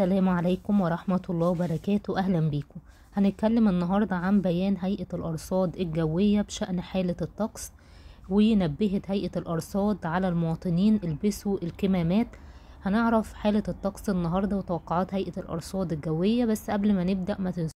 السلام عليكم ورحمة الله وبركاته أهلا بيكم هنتكلم النهاردة عن بيان هيئة الأرصاد الجوية بشأن حالة الطقس ونبهت هيئة الأرصاد على المواطنين البسوا الكمامات هنعرف حالة الطقس النهاردة وتوقعات هيئة الأرصاد الجوية بس قبل ما نبدأ ما تنسوا